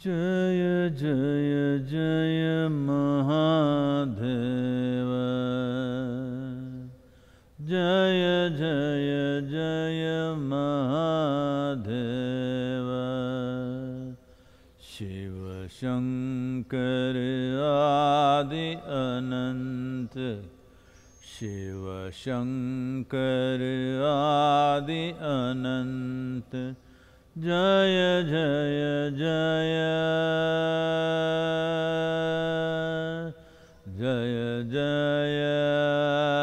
जय जय जय महादेव जय जय जय महादेव शिव शंकर आदि अनंत शिव शंकर आदि अनंत Jaya Jaya Jaya Jaya Jaya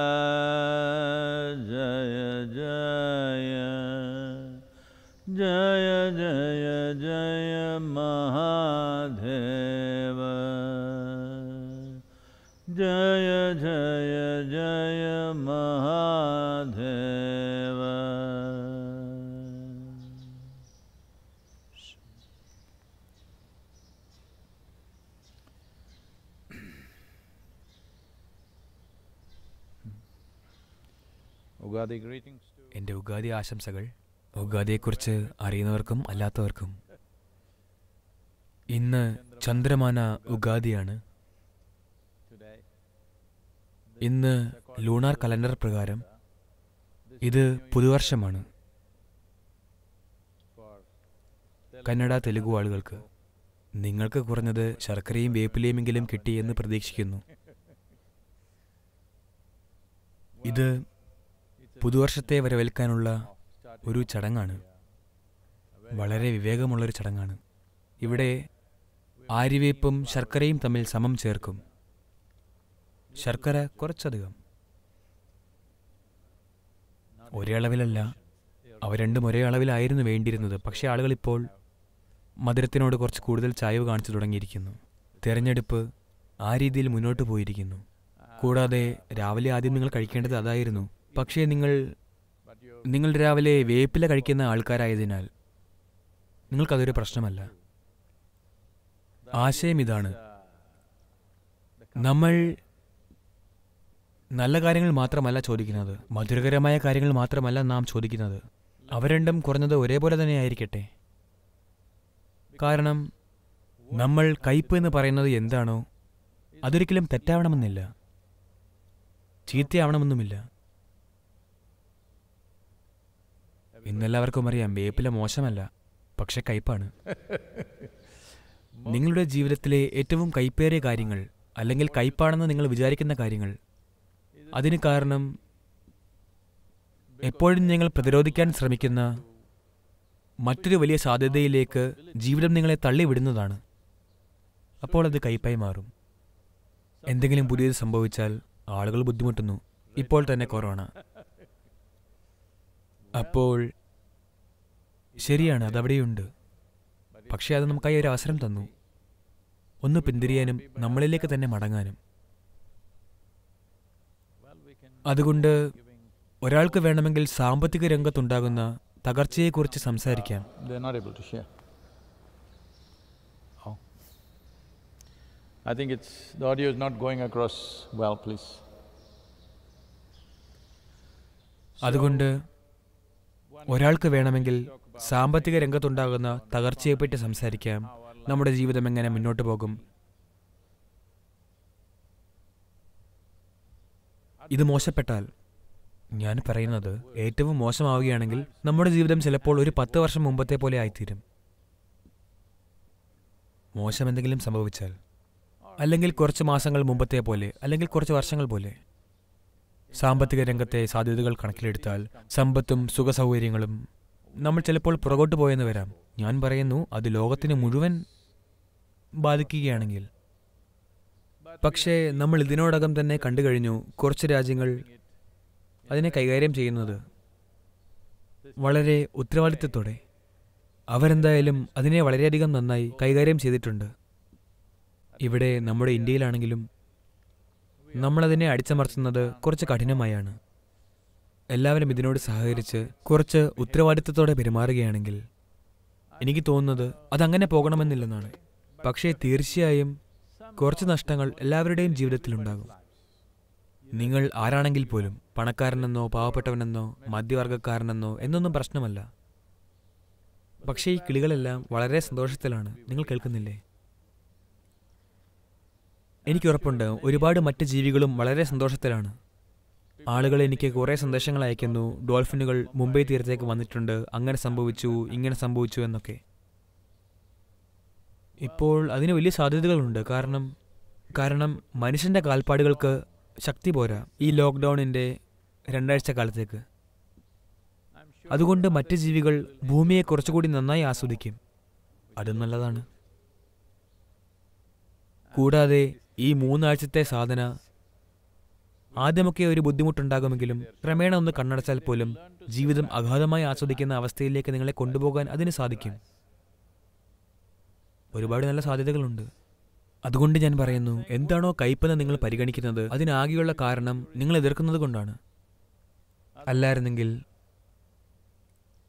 എൻ്റെ ഉഗാദി ആശംസകൾ ഉഗാദിയെക്കുറിച്ച് അറിയുന്നവർക്കും അല്ലാത്തവർക്കും ഇന്ന് ചന്ദ്രമാന ഉഗാദിയാണ് ഇന്ന് ലൂണാർ കലണ്ടർ പ്രകാരം ഇത് പുതുവർഷമാണ് കന്നഡ തെലുഗു ആളുകൾക്ക് നിങ്ങൾക്ക് കുറഞ്ഞത് ശർക്കരയും വേപ്പിലയുമെങ്കിലും കിട്ടി എന്ന് പ്രതീക്ഷിക്കുന്നു ഇത് പുതുവർഷത്തെ വരവേൽക്കാനുള്ള ഒരു ചടങ്ങാണ് വളരെ വിവേകമുള്ളൊരു ചടങ്ങാണ് ഇവിടെ ആര്യവേപ്പും ശർക്കരയും തമ്മിൽ സമം ചേർക്കും ശർക്കര കുറച്ചധികം ഒരേ അളവിലല്ല അവ രണ്ടും ഒരേ അളവിലായിരുന്നു വേണ്ടിയിരുന്നത് പക്ഷേ ആളുകൾ ഇപ്പോൾ മധുരത്തിനോട് കുറച്ച് കൂടുതൽ ചായവ് കാണിച്ചു തുടങ്ങിയിരിക്കുന്നു തിരഞ്ഞെടുപ്പ് ആ രീതിയിൽ മുന്നോട്ട് പോയിരിക്കുന്നു കൂടാതെ രാവിലെ ആദ്യം നിങ്ങൾ കഴിക്കേണ്ടത് അതായിരുന്നു പക്ഷേ നിങ്ങൾ നിങ്ങൾ രാവിലെ വേപ്പില കഴിക്കുന്ന ആൾക്കാരായതിനാൽ നിങ്ങൾക്കതൊരു പ്രശ്നമല്ല ആശയം ഇതാണ് നമ്മൾ നല്ല കാര്യങ്ങൾ മാത്രമല്ല ചോദിക്കുന്നത് മധുരകരമായ കാര്യങ്ങൾ മാത്രമല്ല നാം ചോദിക്കുന്നത് അവ രണ്ടും കുറഞ്ഞത് ഒരേപോലെ തന്നെ ആയിരിക്കട്ടെ കാരണം നമ്മൾ കയ്പ് എന്ന് പറയുന്നത് എന്താണോ അതൊരിക്കലും തെറ്റാവണമെന്നില്ല ചീത്തയാവണമെന്നുമില്ല ഇന്നെല്ലാവർക്കും അറിയാം വേപ്പില മോശമല്ല പക്ഷെ കയ്പാണ് നിങ്ങളുടെ ജീവിതത്തിലെ ഏറ്റവും കയ്പേറിയ കാര്യങ്ങൾ അല്ലെങ്കിൽ കയ്പാണെന്ന് നിങ്ങൾ വിചാരിക്കുന്ന കാര്യങ്ങൾ അതിന് കാരണം എപ്പോഴും നിങ്ങൾ പ്രതിരോധിക്കാൻ ശ്രമിക്കുന്ന മറ്റൊരു വലിയ സാധ്യതയിലേക്ക് ജീവിതം നിങ്ങളെ തള്ളിവിടുന്നതാണ് അപ്പോൾ അത് കയ്പായി മാറും എന്തെങ്കിലും പുതിയത് സംഭവിച്ചാൽ ആളുകൾ ബുദ്ധിമുട്ടുന്നു ഇപ്പോൾ തന്നെ കൊറോണ അപ്പോൾ ശരിയാണ് അതവിടെയുണ്ട് പക്ഷേ അത് നമുക്കായി ഒരു അവസരം തന്നു ഒന്ന് പിന്തിരിയാനും നമ്മളിലേക്ക് തന്നെ മടങ്ങാനും അതുകൊണ്ട് ഒരാൾക്ക് വേണമെങ്കിൽ സാമ്പത്തിക രംഗത്തുണ്ടാകുന്ന തകർച്ചയെക്കുറിച്ച് സംസാരിക്കാം oh. അതുകൊണ്ട് ഒരാൾക്ക് വേണമെങ്കിൽ സാമ്പത്തിക രംഗത്തുണ്ടാകുന്ന തകർച്ചയെപ്പറ്റി സംസാരിക്കാം നമ്മുടെ ജീവിതം എങ്ങനെ മുന്നോട്ട് പോകും ഇത് മോശപ്പെട്ടാൽ ഞാൻ പറയുന്നത് ഏറ്റവും മോശമാവുകയാണെങ്കിൽ നമ്മുടെ ജീവിതം ചിലപ്പോൾ ഒരു പത്ത് വർഷം മുമ്പത്തെ പോലെ ആയിത്തീരും മോശം എന്തെങ്കിലും സംഭവിച്ചാൽ അല്ലെങ്കിൽ കുറച്ച് മാസങ്ങൾ മുമ്പത്തെ പോലെ അല്ലെങ്കിൽ കുറച്ച് വർഷങ്ങൾ പോലെ സാമ്പത്തിക രംഗത്തെ സാധ്യതകൾ കണക്കിലെടുത്താൽ സമ്പത്തും സുഖസൗകര്യങ്ങളും നമ്മൾ ചിലപ്പോൾ പുറകോട്ട് പോയെന്ന് വരാം ഞാൻ പറയുന്നു അത് ലോകത്തിന് മുഴുവൻ ബാധിക്കുകയാണെങ്കിൽ പക്ഷേ നമ്മൾ ഇതിനോടകം തന്നെ കണ്ടു കഴിഞ്ഞു കുറച്ച് രാജ്യങ്ങൾ അതിനെ കൈകാര്യം ചെയ്യുന്നത് വളരെ ഉത്തരവാദിത്വത്തോടെ അവരെന്തായാലും അതിനെ വളരെയധികം നന്നായി കൈകാര്യം ചെയ്തിട്ടുണ്ട് ഇവിടെ നമ്മുടെ ഇന്ത്യയിലാണെങ്കിലും നമ്മളതിനെ അടിച്ചമർത്തുന്നത് കുറച്ച് കഠിനമായാണ് എല്ലാവരും ഇതിനോട് സഹകരിച്ച് കുറച്ച് ഉത്തരവാദിത്തത്തോടെ പെരുമാറുകയാണെങ്കിൽ എനിക്ക് തോന്നുന്നത് അതങ്ങനെ പോകണമെന്നില്ലെന്നാണ് പക്ഷേ തീർച്ചയായും കുറച്ച് നഷ്ടങ്ങൾ എല്ലാവരുടെയും ജീവിതത്തിലുണ്ടാകും നിങ്ങൾ ആരാണെങ്കിൽ പോലും പണക്കാരനെന്നോ പാവപ്പെട്ടവനെന്നോ മധ്യവർഗക്കാരനെന്നോ എന്നൊന്നും പ്രശ്നമല്ല പക്ഷേ ഈ കിളികളെല്ലാം വളരെ സന്തോഷത്തിലാണ് നിങ്ങൾ കേൾക്കുന്നില്ലേ എനിക്കുറപ്പുണ്ട് ഒരുപാട് മറ്റ് ജീവികളും വളരെ സന്തോഷത്തിലാണ് ആളുകൾ എനിക്ക് കുറേ സന്ദേശങ്ങൾ അയക്കുന്നു ഡോൾഫിനുകൾ മുംബൈ തീരത്തേക്ക് വന്നിട്ടുണ്ട് അങ്ങനെ സംഭവിച്ചു ഇങ്ങനെ സംഭവിച്ചു എന്നൊക്കെ ഇപ്പോൾ അതിന് വലിയ സാധ്യതകളുണ്ട് കാരണം കാരണം മനുഷ്യൻ്റെ കാൽപ്പാടുകൾക്ക് ശക്തി പോരാ ഈ ലോക്ക്ഡൗണിൻ്റെ രണ്ടാഴ്ച കാലത്തേക്ക് അതുകൊണ്ട് മറ്റ് ജീവികൾ ഭൂമിയെ കുറച്ചുകൂടി നന്നായി ആസ്വദിക്കും അതും നല്ലതാണ് കൂടാതെ ഈ മൂന്നാഴ്ചത്തെ സാധന ആദ്യമൊക്കെ ഒരു ബുദ്ധിമുട്ടുണ്ടാകുമെങ്കിലും ക്രമേണ ഒന്ന് കണ്ണടച്ചാൽ പോലും ജീവിതം അഗാധമായി ആസ്വദിക്കുന്ന അവസ്ഥയിലേക്ക് നിങ്ങളെ കൊണ്ടുപോകാൻ അതിന് സാധിക്കും ഒരുപാട് നല്ല സാധ്യതകളുണ്ട് അതുകൊണ്ട് ഞാൻ പറയുന്നു എന്താണോ കയ്പെന്ന് നിങ്ങൾ പരിഗണിക്കുന്നത് അതിനാകെയുള്ള കാരണം നിങ്ങൾ എതിർക്കുന്നത് കൊണ്ടാണ് അല്ലായിരുന്നെങ്കിൽ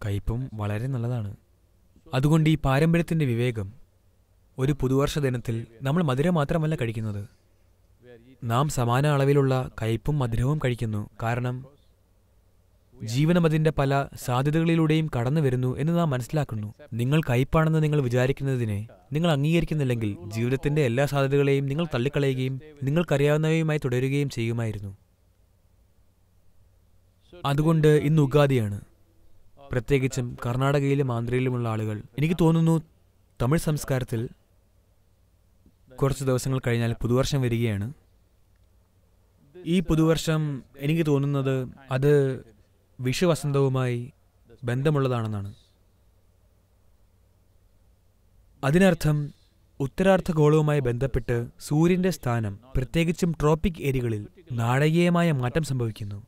കയ്പും വളരെ നല്ലതാണ് അതുകൊണ്ട് ഈ പാരമ്പര്യത്തിൻ്റെ വിവേകം ഒരു പുതുവർഷ ദിനത്തിൽ നമ്മൾ മധുരം മാത്രമല്ല കഴിക്കുന്നത് നാം സമാന അളവിലുള്ള കയ്പും മധുരവും കഴിക്കുന്നു കാരണം ജീവനം അതിൻ്റെ പല സാധ്യതകളിലൂടെയും കടന്നു വരുന്നു എന്ന് നാം മനസ്സിലാക്കുന്നു നിങ്ങൾ കയ്പാണെന്ന് നിങ്ങൾ വിചാരിക്കുന്നതിനെ നിങ്ങൾ അംഗീകരിക്കുന്നില്ലെങ്കിൽ ജീവിതത്തിൻ്റെ എല്ലാ സാധ്യതകളെയും നിങ്ങൾ തള്ളിക്കളയുകയും നിങ്ങൾക്കറിയാവുന്നവയുമായി തുടരുകയും ചെയ്യുമായിരുന്നു അതുകൊണ്ട് ഇന്ന് ഉഗാദിയാണ് പ്രത്യേകിച്ചും കർണാടകയിലും ആന്ധ്രയിലുമുള്ള ആളുകൾ എനിക്ക് തോന്നുന്നു തമിഴ് സംസ്കാരത്തിൽ കുറച്ച് ദിവസങ്ങൾ കഴിഞ്ഞാൽ പുതുവർഷം വരികയാണ് ഈ പുതുവർഷം എനിക്ക് തോന്നുന്നത് അത് വിഷുവസന്തവുമായി ബന്ധമുള്ളതാണെന്നാണ് അതിനർത്ഥം ഉത്തരാർത്ഥ ഗോളവുമായി ബന്ധപ്പെട്ട് സൂര്യന്റെ സ്ഥാനം പ്രത്യേകിച്ചും ട്രോപ്പിക് ഏരിയകളിൽ നാടകീയമായ മാറ്റം സംഭവിക്കുന്നു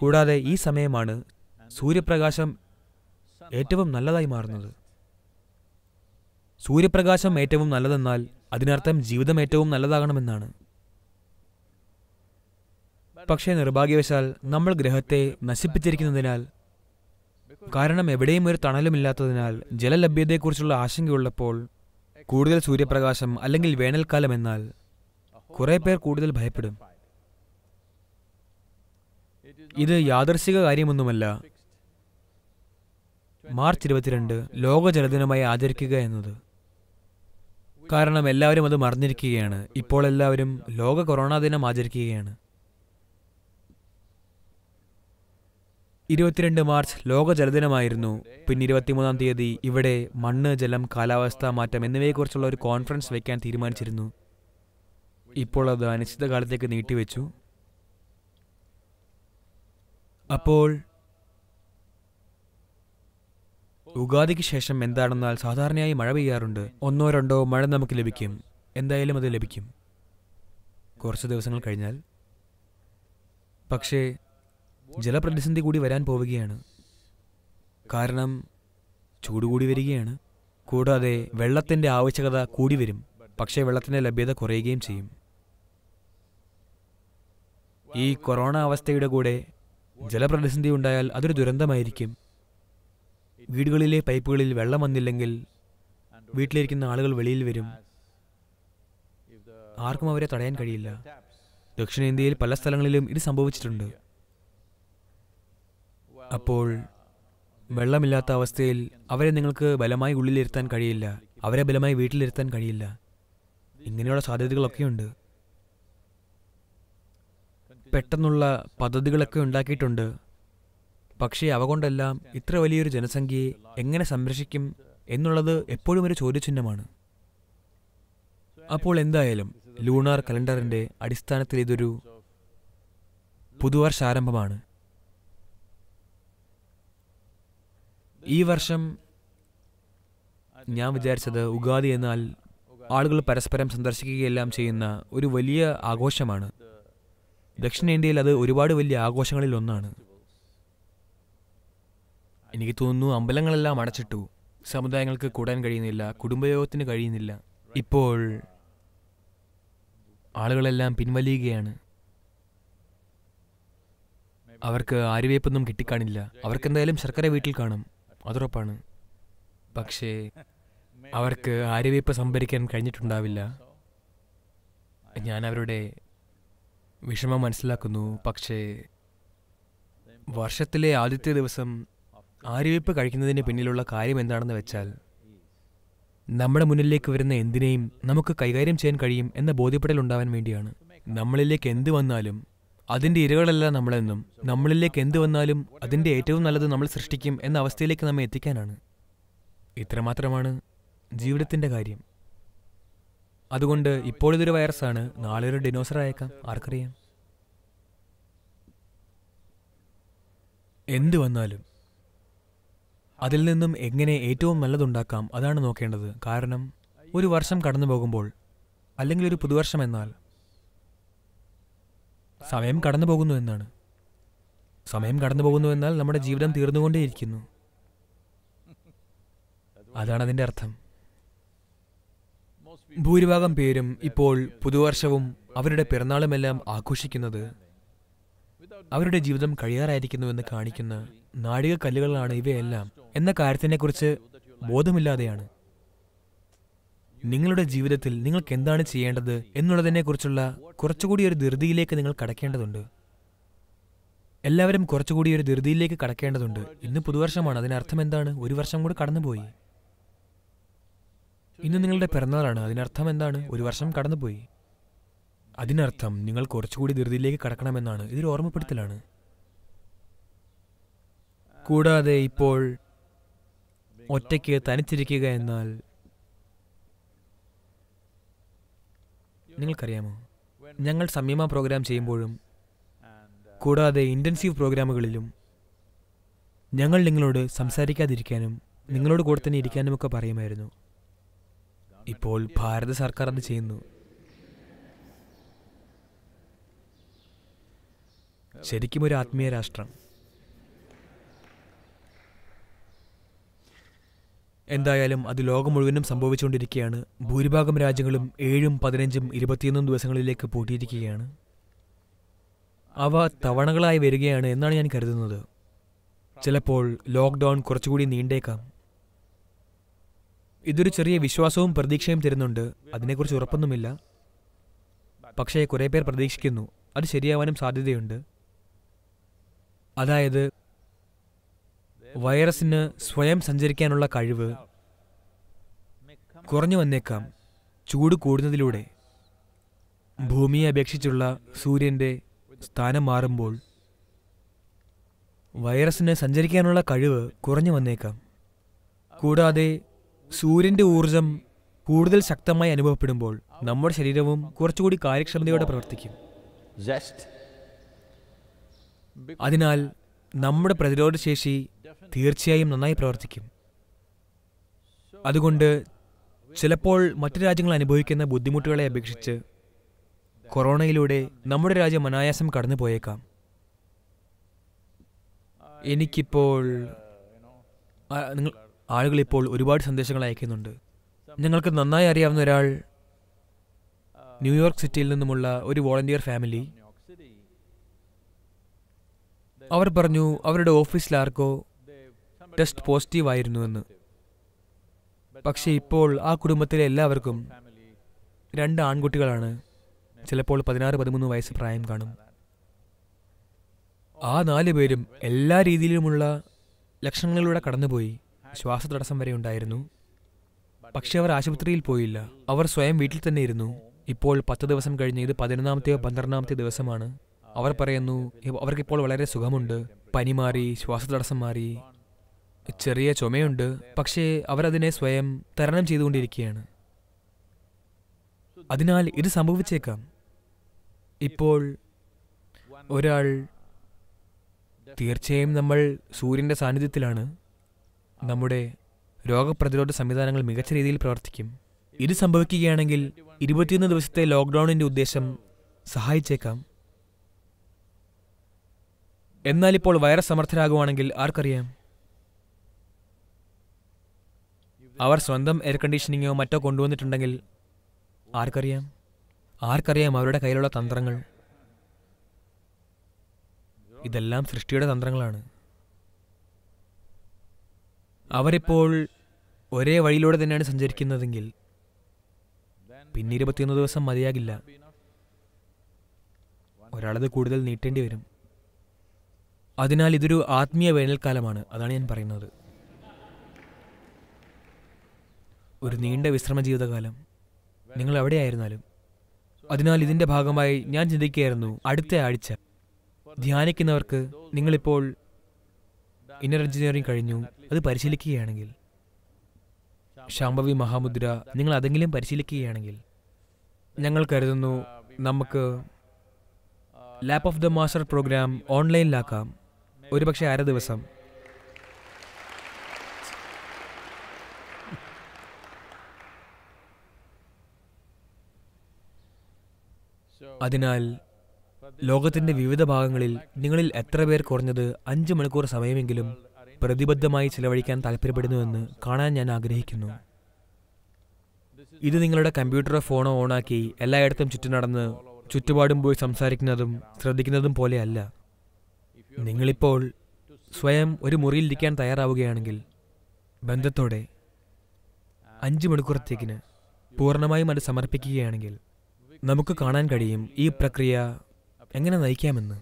കൂടാതെ ഈ സമയമാണ് സൂര്യപ്രകാശം ഏറ്റവും നല്ലതായി മാറുന്നത് സൂര്യപ്രകാശം ഏറ്റവും നല്ലതെന്നാൽ അതിനർത്ഥം ജീവിതം ഏറ്റവും നല്ലതാകണമെന്നാണ് പക്ഷേ നിർഭാഗ്യവശാൽ നമ്മൾ ഗ്രഹത്തെ നശിപ്പിച്ചിരിക്കുന്നതിനാൽ കാരണം എവിടെയും ഒരു തണലുമില്ലാത്തതിനാൽ ജലലഭ്യതയെക്കുറിച്ചുള്ള ആശങ്കയുള്ളപ്പോൾ കൂടുതൽ സൂര്യപ്രകാശം അല്ലെങ്കിൽ വേനൽക്കാലം എന്നാൽ കുറേ പേർ കൂടുതൽ ഭയപ്പെടും ഇത് യാദർശിക കാര്യമൊന്നുമല്ല മാർച്ച് ഇരുപത്തിരണ്ട് ലോക ജലദിനമായി ആചരിക്കുക എന്നത് കാരണം എല്ലാവരും അത് മറന്നിരിക്കുകയാണ് ഇപ്പോൾ എല്ലാവരും ലോക കൊറോണ ദിനം ആചരിക്കുകയാണ് ഇരുപത്തിരണ്ട് മാർച്ച് ലോക ജലദിനമായിരുന്നു പിന്നെ ഇരുപത്തിമൂന്നാം തീയതി ഇവിടെ മണ്ണ് ജലം കാലാവസ്ഥ മാറ്റം എന്നിവയെക്കുറിച്ചുള്ള ഒരു കോൺഫറൻസ് വയ്ക്കാൻ തീരുമാനിച്ചിരുന്നു ഇപ്പോൾ അത് അനിശ്ചിതകാലത്തേക്ക് നീട്ടിവെച്ചു അപ്പോൾ ഉഗാദിക്ക് ശേഷം എന്താണെന്നാൽ സാധാരണയായി മഴ പെയ്യാറുണ്ട് ഒന്നോ രണ്ടോ മഴ നമുക്ക് ലഭിക്കും എന്തായാലും അത് ലഭിക്കും കുറച്ച് ദിവസങ്ങൾ കഴിഞ്ഞാൽ പക്ഷേ ജലപ്രതിസന്ധി കൂടി വരാൻ പോവുകയാണ് കാരണം ചൂട് കൂടി വരികയാണ് കൂടാതെ വെള്ളത്തിൻ്റെ ആവശ്യകത കൂടി വരും പക്ഷേ വെള്ളത്തിൻ്റെ ലഭ്യത കുറയുകയും ചെയ്യും ഈ കൊറോണ അവസ്ഥയുടെ കൂടെ ജലപ്രതിസന്ധി ഉണ്ടായാൽ അതൊരു ദുരന്തമായിരിക്കും വീടുകളിലെ പൈപ്പുകളിൽ വെള്ളം വന്നില്ലെങ്കിൽ വീട്ടിലിരിക്കുന്ന ആളുകൾ വെളിയിൽ വരും ആർക്കും അവരെ തടയാൻ കഴിയില്ല ദക്ഷിണേന്ത്യയിൽ പല സ്ഥലങ്ങളിലും ഇത് സംഭവിച്ചിട്ടുണ്ട് അപ്പോൾ വെള്ളമില്ലാത്ത അവസ്ഥയിൽ അവരെ നിങ്ങൾക്ക് ബലമായി ഉള്ളിലിരുത്താൻ കഴിയില്ല അവരെ ബലമായി വീട്ടിലിരുത്താൻ കഴിയില്ല ഇങ്ങനെയുള്ള സാധ്യതകളൊക്കെയുണ്ട് പെട്ടെന്നുള്ള പദ്ധതികളൊക്കെ ഉണ്ടാക്കിയിട്ടുണ്ട് പക്ഷേ അവ കൊണ്ടെല്ലാം ഇത്ര വലിയൊരു ജനസംഖ്യയെ എങ്ങനെ സംരക്ഷിക്കും എന്നുള്ളത് എപ്പോഴും ഒരു ചോദ്യചിഹ്നമാണ് അപ്പോൾ എന്തായാലും ലൂണാർ കലണ്ടറിൻ്റെ അടിസ്ഥാനത്തിൽ ഇതൊരു പുതുവർഷാരംഭമാണ് ഈ വർഷം ഞാൻ വിചാരിച്ചത് ഉഗാദി എന്നാൽ ആളുകൾ പരസ്പരം സന്ദർശിക്കുകയെല്ലാം ചെയ്യുന്ന ഒരു വലിയ ആഘോഷമാണ് ദക്ഷിണേന്ത്യയിൽ അത് ഒരുപാട് വലിയ ആഘോഷങ്ങളിൽ ഒന്നാണ് എനിക്ക് തോന്നുന്നു അമ്പലങ്ങളെല്ലാം അടച്ചിട്ടു സമുദായങ്ങൾക്ക് കൂടാൻ കഴിയുന്നില്ല കുടുംബയോഗത്തിന് കഴിയുന്നില്ല ഇപ്പോൾ ആളുകളെല്ലാം പിൻവലിയുകയാണ് അവർക്ക് ആരുവേപ്പൊന്നും കിട്ടിക്കാണില്ല അവർക്കെന്തായാലും ശർക്കര വീട്ടിൽ കാണും അതുറപ്പാണ് പക്ഷേ അവർക്ക് ആരുവേപ്പ് സംഭരിക്കാൻ കഴിഞ്ഞിട്ടുണ്ടാവില്ല ഞാൻ അവരുടെ വിഷമം മനസ്സിലാക്കുന്നു പക്ഷേ വർഷത്തിലെ ആദ്യത്തെ ദിവസം ആര്യവെപ്പ് കഴിക്കുന്നതിന് പിന്നിലുള്ള കാര്യം എന്താണെന്ന് വെച്ചാൽ നമ്മുടെ മുന്നിലേക്ക് വരുന്ന എന്തിനേയും നമുക്ക് കൈകാര്യം ചെയ്യാൻ കഴിയും എന്ന ബോധ്യപ്പെടൽ ഉണ്ടാവാൻ വേണ്ടിയാണ് നമ്മളിലേക്ക് എന്ത് വന്നാലും അതിൻ്റെ ഇരകളല്ല നമ്മളെന്നും നമ്മളിലേക്ക് എന്ത് വന്നാലും അതിൻ്റെ ഏറ്റവും നല്ലത് നമ്മൾ സൃഷ്ടിക്കും എന്ന അവസ്ഥയിലേക്ക് നമ്മെ എത്തിക്കാനാണ് ഇത്രമാത്രമാണ് ജീവിതത്തിൻ്റെ കാര്യം അതുകൊണ്ട് ഇപ്പോഴിതൊരു വൈറസാണ് നാളെ ഒരു ഡിനോസർ അയക്കാം ആർക്കറിയാം എന്ത് വന്നാലും അതിൽ നിന്നും എങ്ങനെ ഏറ്റവും നല്ലതുണ്ടാക്കാം അതാണ് നോക്കേണ്ടത് കാരണം ഒരു വർഷം കടന്നു പോകുമ്പോൾ അല്ലെങ്കിൽ ഒരു പുതുവർഷം എന്നാൽ സമയം കടന്നു പോകുന്നു എന്നാണ് സമയം കടന്നു പോകുന്നു എന്നാൽ നമ്മുടെ ജീവിതം തീർന്നുകൊണ്ടേയിരിക്കുന്നു അതാണ് അതിൻ്റെ അർത്ഥം ഭൂരിഭാഗം പേരും ഇപ്പോൾ പുതുവർഷവും അവരുടെ പിറന്നാളുമെല്ലാം ആഘോഷിക്കുന്നത് അവരുടെ ജീവിതം കഴിയാറായിരിക്കുന്നുവെന്ന് കാണിക്കുന്ന നാഴിക കല്ലുകളാണ് ഇവയെല്ലാം എന്ന കാര്യത്തിനെക്കുറിച്ച് ബോധമില്ലാതെയാണ് നിങ്ങളുടെ ജീവിതത്തിൽ നിങ്ങൾക്ക് എന്താണ് ചെയ്യേണ്ടത് എന്നുള്ളതിനെക്കുറിച്ചുള്ള കുറച്ചുകൂടി ഒരു ധൃതിയിലേക്ക് നിങ്ങൾ കടക്കേണ്ടതുണ്ട് എല്ലാവരും കുറച്ചുകൂടി ഒരു ധൃതിയിലേക്ക് കടക്കേണ്ടതുണ്ട് ഇന്ന് പുതുവർഷമാണ് അതിനർത്ഥം എന്താണ് ഒരു വർഷം കൂടി കടന്നുപോയി ഇന്ന് നിങ്ങളുടെ പിറന്നാളാണ് അതിനർത്ഥം എന്താണ് ഒരു വർഷം കടന്നുപോയി അതിനർത്ഥം നിങ്ങൾ കുറച്ചുകൂടി ധൃതിയിലേക്ക് കടക്കണമെന്നാണ് ഇതൊരു ഓർമ്മപ്പെടുത്തലാണ് കൂടാതെ ഇപ്പോൾ ഒറ്റയ്ക്ക് തനിച്ചിരിക്കുക എന്നാൽ നിങ്ങൾക്കറിയാമോ ഞങ്ങൾ സംയമ പ്രോഗ്രാം ചെയ്യുമ്പോഴും കൂടാതെ ഇൻറ്റൻസീവ് പ്രോഗ്രാമുകളിലും ഞങ്ങൾ നിങ്ങളോട് സംസാരിക്കാതിരിക്കാനും നിങ്ങളോട് കൂടെ തന്നെ ഇരിക്കാനുമൊക്കെ പറയുമായിരുന്നു ഇപ്പോൾ ഭാരത സർക്കാർ അത് ചെയ്യുന്നു ശരിക്കും ഒരു ആത്മീയ രാഷ്ട്രം എന്തായാലും അത് ലോകം മുഴുവനും സംഭവിച്ചുകൊണ്ടിരിക്കുകയാണ് ഭൂരിഭാഗം രാജ്യങ്ങളും ഏഴും പതിനഞ്ചും ഇരുപത്തിയൊന്നും ദിവസങ്ങളിലേക്ക് പൂട്ടിയിരിക്കുകയാണ് അവ തവണകളായി വരികയാണ് എന്നാണ് ഞാൻ കരുതുന്നത് ചിലപ്പോൾ ലോക്ക്ഡൗൺ കുറച്ചുകൂടി നീണ്ടേക്കാം ഇതൊരു ചെറിയ വിശ്വാസവും പ്രതീക്ഷയും തരുന്നുണ്ട് അതിനെക്കുറിച്ച് ഉറപ്പൊന്നുമില്ല പക്ഷേ കുറേ പേർ പ്രതീക്ഷിക്കുന്നു അത് ശരിയാവാനും സാധ്യതയുണ്ട് അതായത് വൈറസിന് സ്വയം സഞ്ചരിക്കാനുള്ള കഴിവ് കുറഞ്ഞു വന്നേക്കാം ചൂട് കൂടുന്നതിലൂടെ ഭൂമിയെ അപേക്ഷിച്ചുള്ള സൂര്യൻ്റെ സ്ഥാനം മാറുമ്പോൾ വൈറസിന് സഞ്ചരിക്കാനുള്ള കഴിവ് കുറഞ്ഞു വന്നേക്കാം കൂടാതെ സൂര്യൻ്റെ ഊർജം കൂടുതൽ ശക്തമായി അനുഭവപ്പെടുമ്പോൾ നമ്മുടെ ശരീരവും കുറച്ചുകൂടി കാര്യക്ഷമതയോടെ പ്രവർത്തിക്കും അതിനാൽ നമ്മുടെ പ്രതിരോധശേഷി തീർച്ചയായും നന്നായി പ്രവർത്തിക്കും അതുകൊണ്ട് ചിലപ്പോൾ മറ്റു രാജ്യങ്ങൾ അനുഭവിക്കുന്ന ബുദ്ധിമുട്ടുകളെ അപേക്ഷിച്ച് കൊറോണയിലൂടെ നമ്മുടെ രാജ്യം അനായാസം കടന്നു പോയേക്കാം എനിക്കിപ്പോൾ നിങ്ങൾ ആളുകളിപ്പോൾ ഒരുപാട് സന്ദേശങ്ങൾ അയക്കുന്നുണ്ട് ഞങ്ങൾക്ക് നന്നായി അറിയാവുന്ന ഒരാൾ ന്യൂയോർക്ക് സിറ്റിയിൽ നിന്നുമുള്ള ഒരു വോളണ്ടിയർ ഫാമിലി അവർ പറഞ്ഞു അവരുടെ ഓഫീസിൽ ആർക്കോ ടെസ്റ്റ് ആയിരുന്നുവെന്ന് പക്ഷേ ഇപ്പോൾ ആ കുടുംബത്തിലെ എല്ലാവർക്കും രണ്ട് ആൺകുട്ടികളാണ് ചിലപ്പോൾ പതിനാറ് പതിമൂന്ന് വയസ്സ് പ്രായം കാണും ആ നാല് പേരും എല്ലാ രീതിയിലുമുള്ള ലക്ഷണങ്ങളിലൂടെ കടന്നുപോയി ശ്വാസതടസ്സം വരെ ഉണ്ടായിരുന്നു പക്ഷേ അവർ ആശുപത്രിയിൽ പോയില്ല അവർ സ്വയം വീട്ടിൽ തന്നെ ഇരുന്നു ഇപ്പോൾ പത്ത് ദിവസം കഴിഞ്ഞ് ഇത് പതിനൊന്നാമത്തെയോ പന്ത്രണ്ടാമത്തെയോ ദിവസമാണ് അവർ പറയുന്നു അവർക്കിപ്പോൾ വളരെ സുഖമുണ്ട് പനി മാറി ശ്വാസതടസ്സം മാറി ചെറിയ ചുമയുണ്ട് പക്ഷേ അവരതിനെ സ്വയം തരണം ചെയ്തുകൊണ്ടിരിക്കുകയാണ് അതിനാൽ ഇത് സംഭവിച്ചേക്കാം ഇപ്പോൾ ഒരാൾ തീർച്ചയായും നമ്മൾ സൂര്യൻ്റെ സാന്നിധ്യത്തിലാണ് നമ്മുടെ രോഗപ്രതിരോധ സംവിധാനങ്ങൾ മികച്ച രീതിയിൽ പ്രവർത്തിക്കും ഇത് സംഭവിക്കുകയാണെങ്കിൽ ഇരുപത്തിയൊന്ന് ദിവസത്തെ ലോക്ക്ഡൗണിൻ്റെ ഉദ്ദേശം സഹായിച്ചേക്കാം എന്നാൽ ഇപ്പോൾ വൈറസ് സമർത്ഥരാകുവാണെങ്കിൽ ആർക്കറിയാം അവർ സ്വന്തം എയർ കണ്ടീഷനിങ്ങോ മറ്റോ കൊണ്ടുവന്നിട്ടുണ്ടെങ്കിൽ ആർക്കറിയാം ആർക്കറിയാം അവരുടെ കയ്യിലുള്ള തന്ത്രങ്ങൾ ഇതെല്ലാം സൃഷ്ടിയുടെ തന്ത്രങ്ങളാണ് അവരിപ്പോൾ ഒരേ വഴിയിലൂടെ തന്നെയാണ് സഞ്ചരിക്കുന്നതെങ്കിൽ പിന്നെ ഇരുപത്തിയൊന്ന് ദിവസം മതിയാകില്ല ഒരാളത് കൂടുതൽ നീട്ടേണ്ടി വരും അതിനാൽ ഇതൊരു ആത്മീയ വേനൽക്കാലമാണ് അതാണ് ഞാൻ പറയുന്നത് ഒരു നീണ്ട വിശ്രമ ജീവിതകാലം നിങ്ങൾ എവിടെയായിരുന്നാലും അതിനാൽ ഇതിൻ്റെ ഭാഗമായി ഞാൻ ചിന്തിക്കുകയായിരുന്നു അടുത്ത ആഴ്ച ധ്യാനിക്കുന്നവർക്ക് നിങ്ങളിപ്പോൾ ഇന്നർ എഞ്ചിനീയറിംഗ് കഴിഞ്ഞു അത് പരിശീലിക്കുകയാണെങ്കിൽ ശാംഭവി മഹാമുദ്ര നിങ്ങൾ അതെങ്കിലും പരിശീലിക്കുകയാണെങ്കിൽ ഞങ്ങൾ കരുതുന്നു നമുക്ക് lap of the master program ഓൺലൈനിലാക്കാം ഒരുപക്ഷെ അര ദിവസം അതിനാൽ ലോകത്തിൻ്റെ വിവിധ ഭാഗങ്ങളിൽ നിങ്ങളിൽ എത്ര പേർ കുറഞ്ഞത് അഞ്ച് മണിക്കൂർ സമയമെങ്കിലും പ്രതിബദ്ധമായി ചിലവഴിക്കാൻ താല്പര്യപ്പെടുന്നുവെന്ന് കാണാൻ ഞാൻ ആഗ്രഹിക്കുന്നു ഇത് നിങ്ങളുടെ കമ്പ്യൂട്ടറോ ഫോണോ ഓണാക്കി എല്ലായിടത്തും ചുറ്റി നടന്ന് ചുറ്റുപാടും പോയി സംസാരിക്കുന്നതും ശ്രദ്ധിക്കുന്നതും പോലെയല്ല നിങ്ങളിപ്പോൾ സ്വയം ഒരു മുറിയിലിരിക്കാൻ തയ്യാറാവുകയാണെങ്കിൽ ബന്ധത്തോടെ അഞ്ച് മണിക്കൂറത്തേക്കിന് പൂർണ്ണമായും അത് സമർപ്പിക്കുകയാണെങ്കിൽ നമുക്ക് കാണാൻ കഴിയും ഈ പ്രക്രിയ എങ്ങനെ നയിക്കാമെന്ന്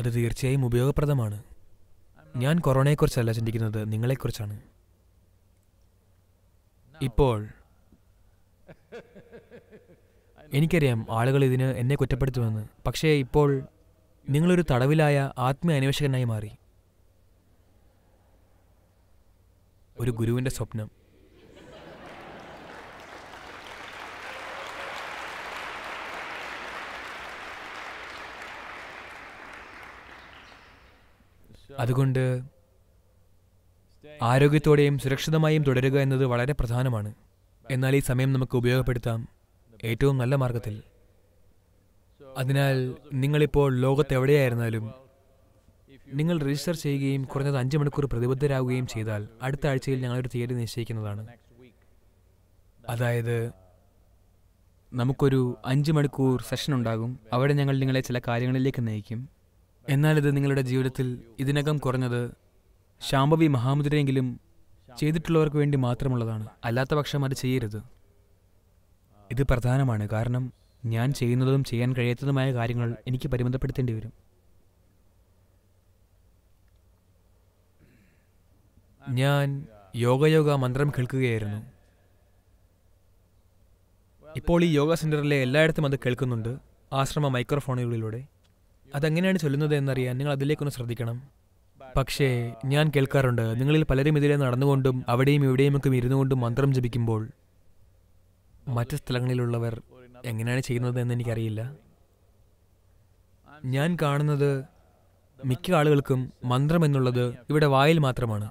അത് തീർച്ചയായും ഉപയോഗപ്രദമാണ് ഞാൻ കൊറോണയെക്കുറിച്ചല്ല ചിന്തിക്കുന്നത് നിങ്ങളെക്കുറിച്ചാണ് ഇപ്പോൾ എനിക്കറിയാം ആളുകൾ ഇതിന് എന്നെ കുറ്റപ്പെടുത്തുമെന്ന് പക്ഷേ ഇപ്പോൾ നിങ്ങളൊരു തടവിലായ ആത്മീയ അന്വേഷകനായി മാറി ഒരു ഗുരുവിൻ്റെ സ്വപ്നം അതുകൊണ്ട് ആരോഗ്യത്തോടെയും സുരക്ഷിതമായും തുടരുക എന്നത് വളരെ പ്രധാനമാണ് എന്നാൽ ഈ സമയം നമുക്ക് ഉപയോഗപ്പെടുത്താം ഏറ്റവും നല്ല മാർഗത്തിൽ അതിനാൽ നിങ്ങളിപ്പോൾ ലോകത്തെവിടെയായിരുന്നാലും നിങ്ങൾ രജിസ്റ്റർ ചെയ്യുകയും കുറഞ്ഞത് അഞ്ച് മണിക്കൂർ പ്രതിബദ്ധരാകുകയും ചെയ്താൽ അടുത്ത ആഴ്ചയിൽ ഞങ്ങളൊരു തീയതി നിശ്ചയിക്കുന്നതാണ് അതായത് നമുക്കൊരു അഞ്ച് മണിക്കൂർ സെഷൻ ഉണ്ടാകും അവിടെ ഞങ്ങൾ നിങ്ങളെ ചില കാര്യങ്ങളിലേക്ക് നയിക്കും എന്നാൽ ഇത് നിങ്ങളുടെ ജീവിതത്തിൽ ഇതിനകം കുറഞ്ഞത് ശാംഭവി മഹാമുദ്രയെങ്കിലും ചെയ്തിട്ടുള്ളവർക്ക് വേണ്ടി മാത്രമുള്ളതാണ് അല്ലാത്ത പക്ഷം അത് ചെയ്യരുത് ഇത് പ്രധാനമാണ് കാരണം ഞാൻ ചെയ്യുന്നതും ചെയ്യാൻ കഴിയാത്തതുമായ കാര്യങ്ങൾ എനിക്ക് പരിമിതപ്പെടുത്തേണ്ടി വരും ഞാൻ യോഗയോഗ മന്ത്രം കേൾക്കുകയായിരുന്നു ഇപ്പോൾ ഈ യോഗ സെൻറ്ററിലെ എല്ലായിടത്തും അത് കേൾക്കുന്നുണ്ട് ആശ്രമ മൈക്രോഫോണുകളിലൂടെ അതെങ്ങനെയാണ് ചൊല്ലുന്നത് എന്നറിയാൻ നിങ്ങൾ അതിലേക്കൊന്ന് ശ്രദ്ധിക്കണം പക്ഷേ ഞാൻ കേൾക്കാറുണ്ട് നിങ്ങളിൽ പലരും ഇതിലെ നടന്നുകൊണ്ടും അവിടെയും ഇവിടെയുമൊക്കെ ഇരുന്നുകൊണ്ടും മന്ത്രം ജപിക്കുമ്പോൾ മറ്റ് സ്ഥലങ്ങളിലുള്ളവർ എങ്ങനെയാണ് ചെയ്യുന്നത് എന്ന് എനിക്കറിയില്ല ഞാൻ കാണുന്നത് മിക്ക ആളുകൾക്കും മന്ത്രം എന്നുള്ളത് ഇവിടെ വായിൽ മാത്രമാണ്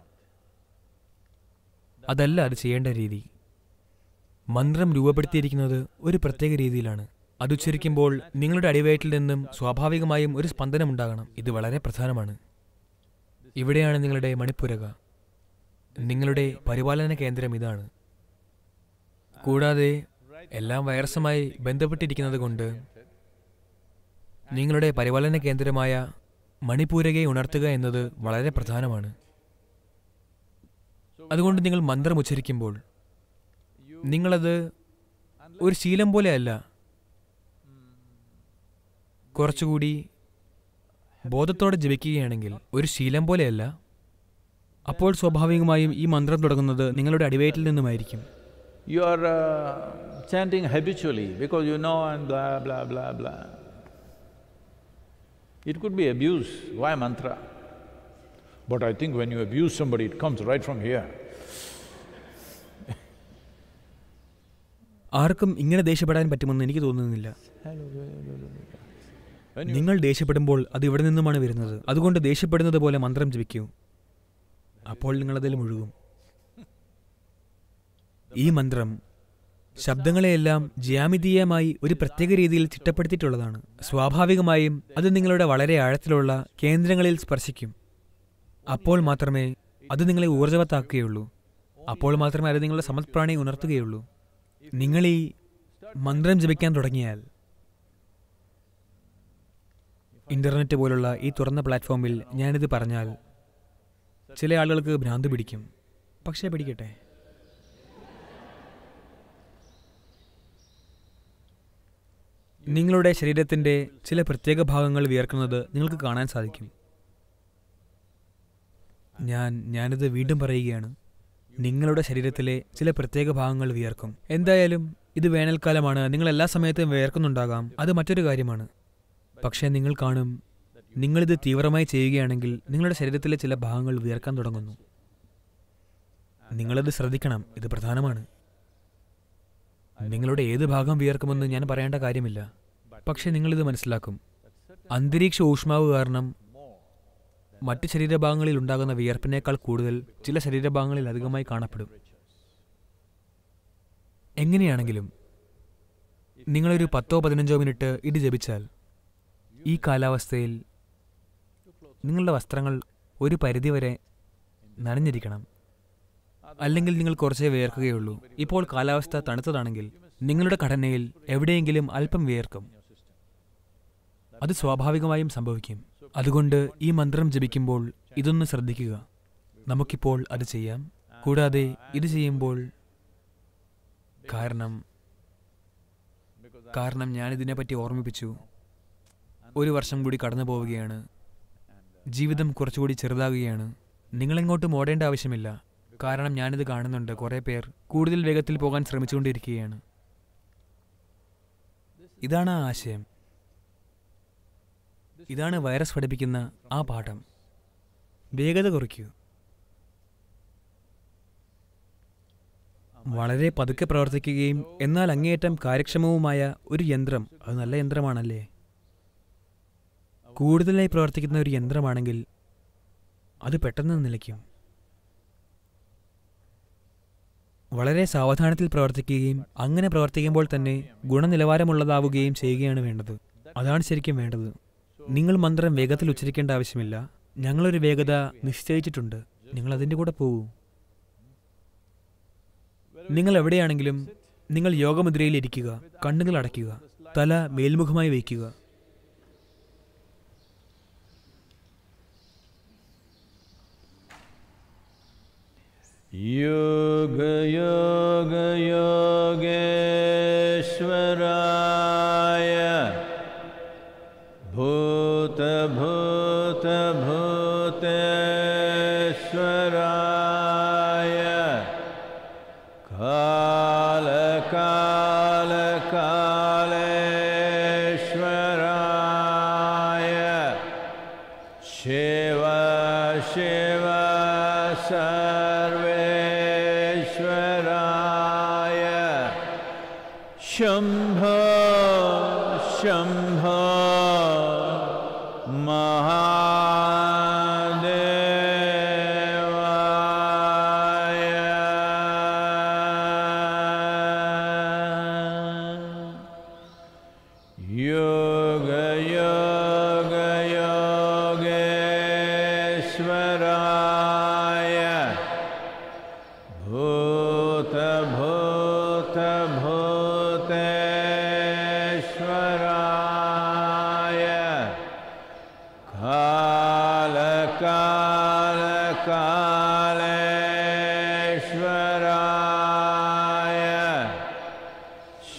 അതല്ല അത് ചെയ്യേണ്ട രീതി മന്ത്രം രൂപപ്പെടുത്തിയിരിക്കുന്നത് ഒരു പ്രത്യേക രീതിയിലാണ് അത് ഉച്ചരിക്കുമ്പോൾ നിങ്ങളുടെ അടിവയറ്റിൽ നിന്നും സ്വാഭാവികമായും ഒരു സ്പന്ദനം ഉണ്ടാകണം ഇത് വളരെ പ്രധാനമാണ് ഇവിടെയാണ് നിങ്ങളുടെ മണിപ്പുരക നിങ്ങളുടെ പരിപാലന കേന്ദ്രം ഇതാണ് കൂടാതെ എല്ലാം വൈറസുമായി ബന്ധപ്പെട്ടിരിക്കുന്നത് കൊണ്ട് നിങ്ങളുടെ പരിപാലന കേന്ദ്രമായ മണിപ്പൂരകയെ ഉണർത്തുക എന്നത് വളരെ പ്രധാനമാണ് അതുകൊണ്ട് നിങ്ങൾ മന്ത്രം ഉച്ചരിക്കുമ്പോൾ നിങ്ങളത് ഒരു ശീലം പോലെയല്ല കുറച്ചുകൂടി ബോധത്തോടെ ജപിക്കുകയാണെങ്കിൽ ഒരു ശീലം പോലെയല്ല അപ്പോൾ സ്വാഭാവികമായും ഈ മന്ത്രം തുടങ്ങുന്നത് നിങ്ങളുടെ അടിവയറ്റിൽ നിന്നുമായിരിക്കും you are chanting habitually because you know and blah, blah, blah, blah. It could be abuse, why mantra? But I think when you abuse somebody, it comes right from here. ആർക്കും ഇങ്ങനെ ദേഷ്യപ്പെടാൻ പറ്റുമെന്ന് എനിക്ക് തോന്നുന്നില്ല നിങ്ങൾ ദേഷ്യപ്പെടുമ്പോൾ അത് ഇവിടെ നിന്നുമാണ് വരുന്നത് അതുകൊണ്ട് ദേഷ്യപ്പെടുന്നത് പോലെ മന്ത്രം ജപിക്കൂ അപ്പോൾ നിങ്ങളതിൽ മുഴുകും ഈ മന്ത്രം ശബ്ദങ്ങളെയെല്ലാം ജ്യാമിതീയമായി ഒരു പ്രത്യേക രീതിയിൽ ചിട്ടപ്പെടുത്തിയിട്ടുള്ളതാണ് സ്വാഭാവികമായും അത് നിങ്ങളുടെ വളരെ ആഴത്തിലുള്ള കേന്ദ്രങ്ങളിൽ സ്പർശിക്കും അപ്പോൾ മാത്രമേ അത് നിങ്ങളെ ഊർജവത്താക്കുകയുള്ളൂ അപ്പോൾ മാത്രമേ അത് നിങ്ങളുടെ സമത്പ്രാണിയെ ഉണർത്തുകയുള്ളൂ നിങ്ങൾ ഈ മന്ത്രം ജപിക്കാൻ തുടങ്ങിയാൽ ഇന്റർനെറ്റ് പോലുള്ള ഈ തുറന്ന പ്ലാറ്റ്ഫോമിൽ ഞാനിത് പറഞ്ഞാൽ ചില ആളുകൾക്ക് ഭ്രാന്ത് പിടിക്കും പക്ഷേ പിടിക്കട്ടെ നിങ്ങളുടെ ശരീരത്തിൻ്റെ ചില പ്രത്യേക ഭാഗങ്ങൾ വിയർക്കുന്നത് നിങ്ങൾക്ക് കാണാൻ സാധിക്കും ഞാൻ ഞാനിത് വീണ്ടും പറയുകയാണ് നിങ്ങളുടെ ശരീരത്തിലെ ചില പ്രത്യേക ഭാഗങ്ങൾ വിയർക്കും എന്തായാലും ഇത് വേനൽക്കാലമാണ് നിങ്ങൾ എല്ലാ സമയത്തും വിയർക്കുന്നുണ്ടാകാം അത് മറ്റൊരു കാര്യമാണ് പക്ഷേ നിങ്ങൾ കാണും നിങ്ങളിത് തീവ്രമായി ചെയ്യുകയാണെങ്കിൽ നിങ്ങളുടെ ശരീരത്തിലെ ചില ഭാഗങ്ങൾ വിയർക്കാൻ തുടങ്ങുന്നു നിങ്ങളത് ശ്രദ്ധിക്കണം ഇത് പ്രധാനമാണ് നിങ്ങളുടെ ഏത് ഭാഗം വിയർക്കുമെന്ന് ഞാൻ പറയേണ്ട കാര്യമില്ല പക്ഷേ നിങ്ങളിത് മനസ്സിലാക്കും അന്തരീക്ഷ ഊഷ്മാവ് കാരണം മറ്റ് ശരീരഭാഗങ്ങളിൽ ഉണ്ടാകുന്ന വിയർപ്പിനേക്കാൾ കൂടുതൽ ചില ശരീരഭാഗങ്ങളിൽ അധികമായി കാണപ്പെടും എങ്ങനെയാണെങ്കിലും നിങ്ങളൊരു പത്തോ പതിനഞ്ചോ മിനിറ്റ് ഇത് ജപിച്ചാൽ ഈ കാലാവസ്ഥയിൽ നിങ്ങളുടെ വസ്ത്രങ്ങൾ ഒരു പരിധിവരെ നനഞ്ഞിരിക്കണം അല്ലെങ്കിൽ നിങ്ങൾ കുറച്ചേ വിയർക്കുകയുള്ളൂ ഇപ്പോൾ കാലാവസ്ഥ തണുത്തതാണെങ്കിൽ നിങ്ങളുടെ ഘടനയിൽ എവിടെയെങ്കിലും അല്പം വിയർക്കും അത് സ്വാഭാവികമായും സംഭവിക്കും അതുകൊണ്ട് ഈ മന്ത്രം ജപിക്കുമ്പോൾ ഇതൊന്ന് ശ്രദ്ധിക്കുക നമുക്കിപ്പോൾ അത് ചെയ്യാം കൂടാതെ ഇത് ചെയ്യുമ്പോൾ കാരണം കാരണം ഞാനിതിനെപ്പറ്റി ഓർമ്മിപ്പിച്ചു ഒരു വർഷം കൂടി കടന്നു പോവുകയാണ് ജീവിതം കുറച്ചുകൂടി ചെറുതാകുകയാണ് നിങ്ങളെങ്ങോട്ടും ഓടേണ്ട ആവശ്യമില്ല കാരണം ഞാനിത് കാണുന്നുണ്ട് കുറേ പേർ കൂടുതൽ വേഗത്തിൽ പോകാൻ ശ്രമിച്ചുകൊണ്ടിരിക്കുകയാണ് ഇതാണ് ആ ആശയം ഇതാണ് വൈറസ് പഠിപ്പിക്കുന്ന ആ പാഠം വേഗത കുറയ്ക്കൂ വളരെ പതുക്കെ പ്രവർത്തിക്കുകയും എന്നാൽ അങ്ങേയറ്റം കാര്യക്ഷമവുമായ ഒരു യന്ത്രം അത് നല്ല യന്ത്രമാണല്ലേ കൂടുതലായി പ്രവർത്തിക്കുന്ന ഒരു യന്ത്രമാണെങ്കിൽ അത് പെട്ടെന്ന് നിലയ്ക്കും വളരെ സാവധാനത്തിൽ പ്രവർത്തിക്കുകയും അങ്ങനെ പ്രവർത്തിക്കുമ്പോൾ തന്നെ ഗുണനിലവാരമുള്ളതാവുകയും ചെയ്യുകയാണ് വേണ്ടത് അതാണ് ശരിക്കും വേണ്ടത് നിങ്ങൾ മന്ത്രം വേഗത്തിൽ ഉച്ചരിക്കേണ്ട ആവശ്യമില്ല ഞങ്ങളൊരു വേഗത നിശ്ചയിച്ചിട്ടുണ്ട് നിങ്ങൾ അതിൻ്റെ കൂടെ പോകൂ നിങ്ങൾ എവിടെയാണെങ്കിലും നിങ്ങൾ യോഗമുദ്രയിൽ ഇരിക്കുക കണ്ണുകൾ അടയ്ക്കുക തല മേൽമുഖമായി വയ്ക്കുക Yoga,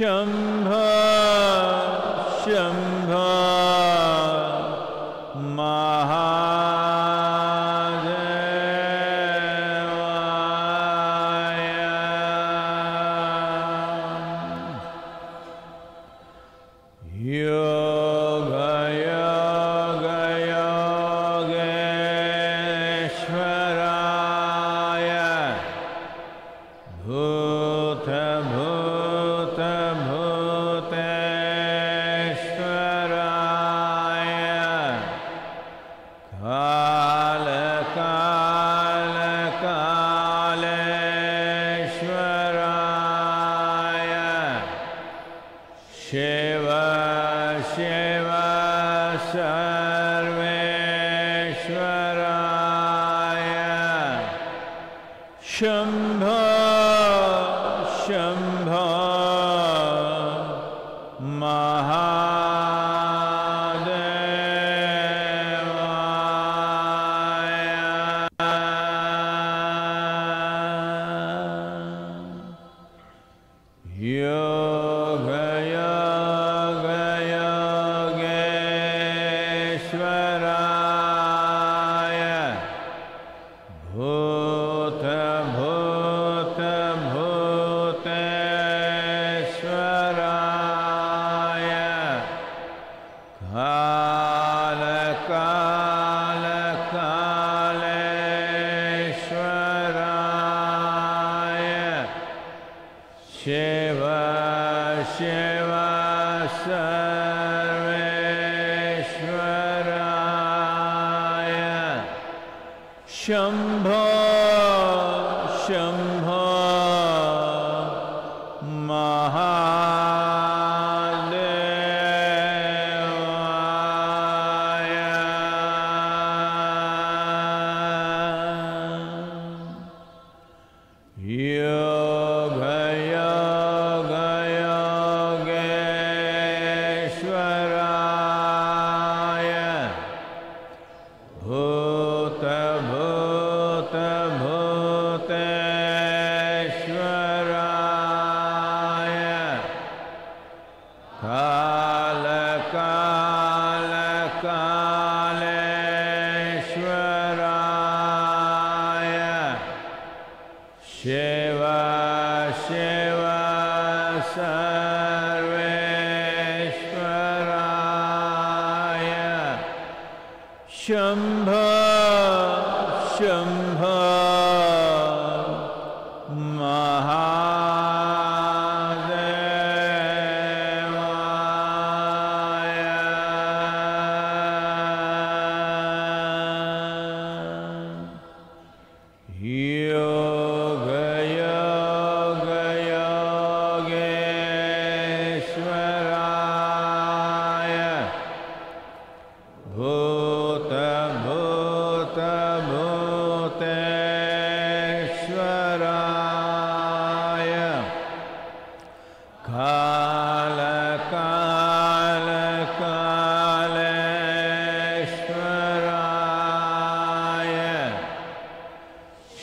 Hashem. Um.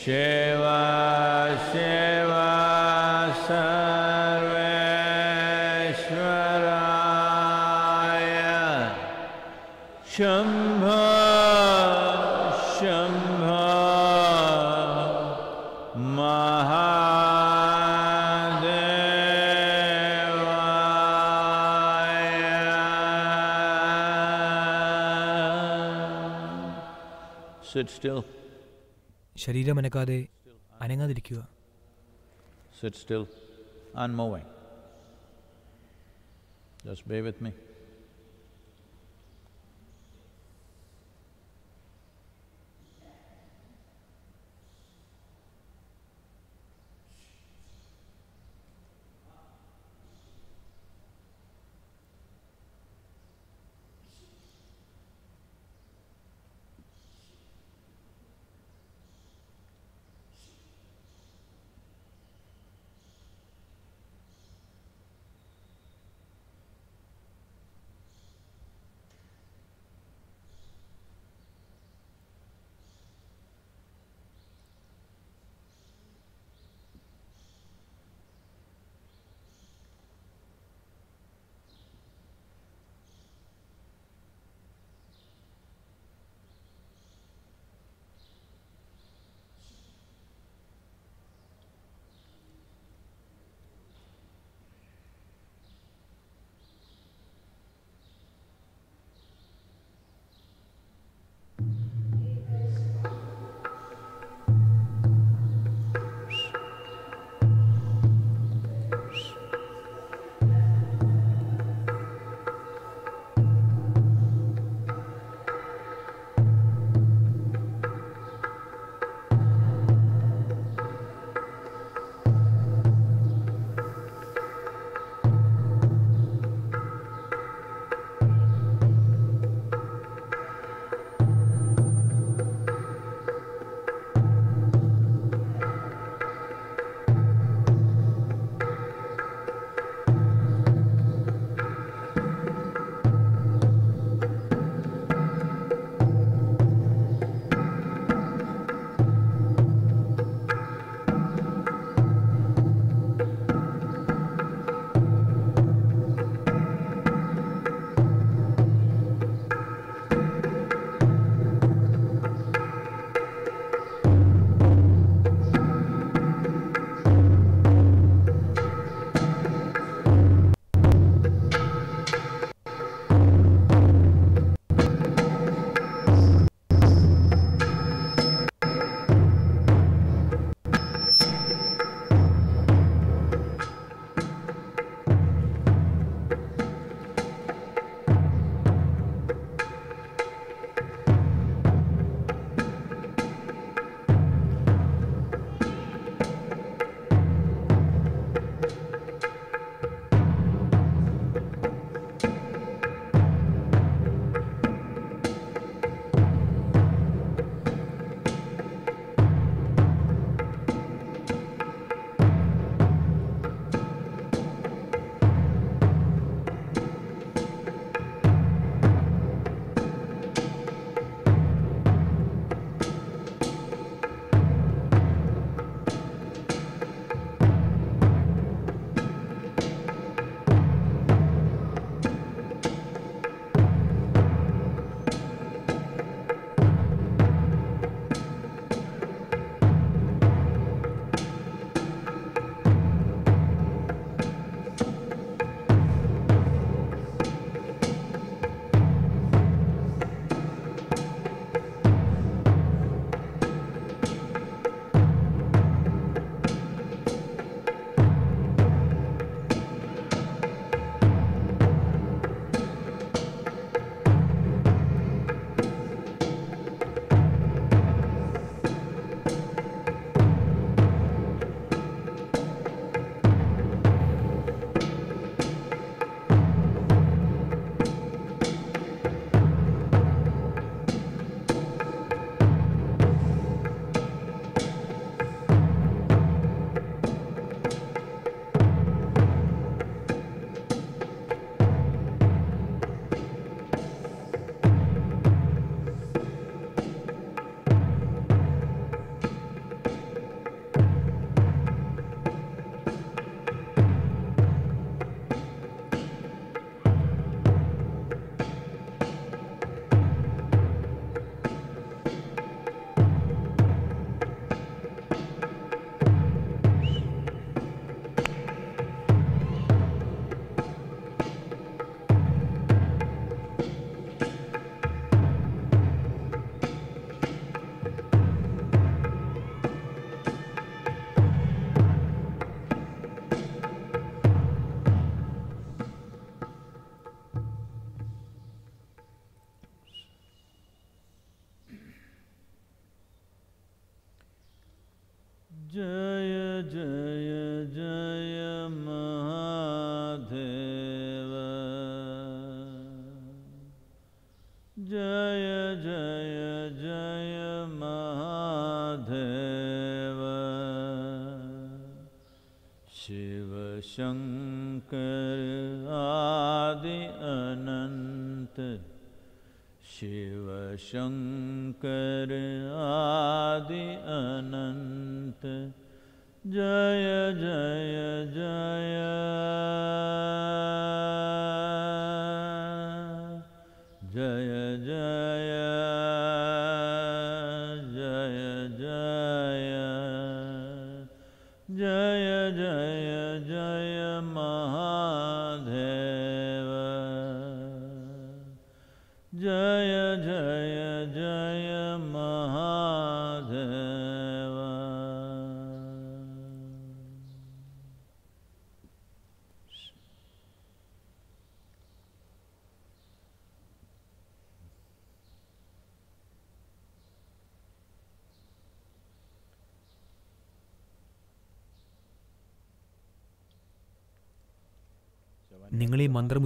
Shiva Shiva सर्वेश्वराय शम्भ sit still. ശരീരമനക്കാതെ അനങ്ങാതിരിക്കുക Sit still, unmoving. Just be with me.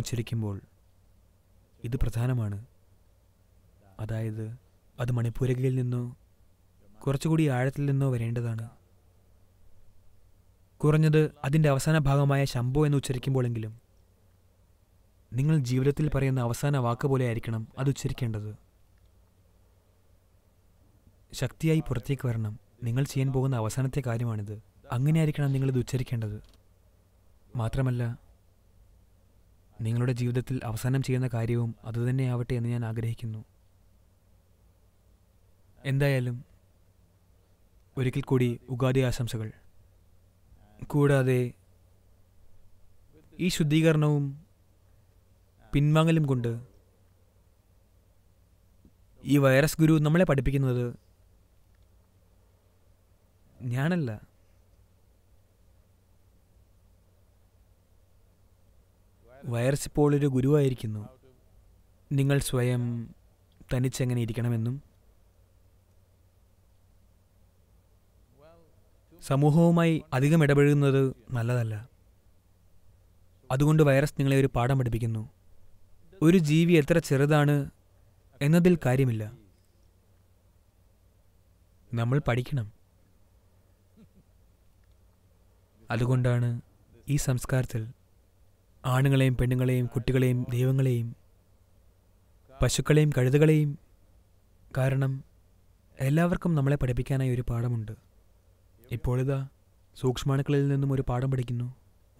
ഉച്ചരിക്കുമ്പോൾ ഇത് പ്രധാനമാണ് അതായത് അത് മണിപ്പൂരകയിൽ നിന്നോ കുറച്ചുകൂടി ആഴത്തിൽ നിന്നോ വരേണ്ടതാണ് കുറഞ്ഞത് അതിൻ്റെ അവസാന ഭാഗമായ ശംഭോ എന്ന് ഉച്ചരിക്കുമ്പോഴെങ്കിലും നിങ്ങൾ ജീവിതത്തിൽ പറയുന്ന അവസാന വാക്ക് പോലെ ആയിരിക്കണം അത് ഉച്ചരിക്കേണ്ടത് ശക്തിയായി പുറത്തേക്ക് വരണം നിങ്ങൾ ചെയ്യാൻ പോകുന്ന അവസാനത്തെ കാര്യമാണിത് അങ്ങനെയായിരിക്കണം നിങ്ങളിത് ഉച്ചരിക്കേണ്ടത് മാത്രമല്ല നിങ്ങളുടെ ജീവിതത്തിൽ അവസാനം ചെയ്യുന്ന കാര്യവും അതുതന്നെയാവട്ടെ എന്ന് ഞാൻ ആഗ്രഹിക്കുന്നു എന്തായാലും ഒരിക്കൽ കൂടി ഉഗാദി ആശംസകൾ കൂടാതെ ഈ ശുദ്ധീകരണവും പിൻവാങ്ങലും കൊണ്ട് ഈ വൈറസ് ഗുരു നമ്മളെ പഠിപ്പിക്കുന്നത് ഞാനല്ല വൈറസ് ഇപ്പോൾ ഒരു ഗുരുവായിരിക്കുന്നു നിങ്ങൾ സ്വയം തനിച്ചെങ്ങനെ ഇരിക്കണമെന്നും സമൂഹവുമായി അധികം ഇടപഴകുന്നത് നല്ലതല്ല അതുകൊണ്ട് വൈറസ് നിങ്ങളെ ഒരു പാഠം പഠിപ്പിക്കുന്നു ഒരു ജീവി എത്ര ചെറുതാണ് എന്നതിൽ കാര്യമില്ല നമ്മൾ പഠിക്കണം അതുകൊണ്ടാണ് ഈ സംസ്കാരത്തിൽ ആണുങ്ങളെയും പെണ്ണുങ്ങളെയും കുട്ടികളെയും ദൈവങ്ങളെയും പശുക്കളെയും കഴുതകളെയും കാരണം എല്ലാവർക്കും നമ്മളെ പഠിപ്പിക്കാനായി ഒരു പാഠമുണ്ട് ഇപ്പോഴിതാ സൂക്ഷ്മാണുക്കളിൽ നിന്നും ഒരു പാഠം പഠിക്കുന്നു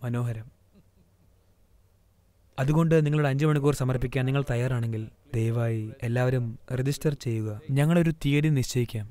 മനോഹരം അതുകൊണ്ട് നിങ്ങളുടെ അഞ്ച് മണിക്കൂർ സമർപ്പിക്കാൻ നിങ്ങൾ തയ്യാറാണെങ്കിൽ ദയവായി എല്ലാവരും രജിസ്റ്റർ ചെയ്യുക ഞങ്ങളൊരു തീയതി നിശ്ചയിക്കാം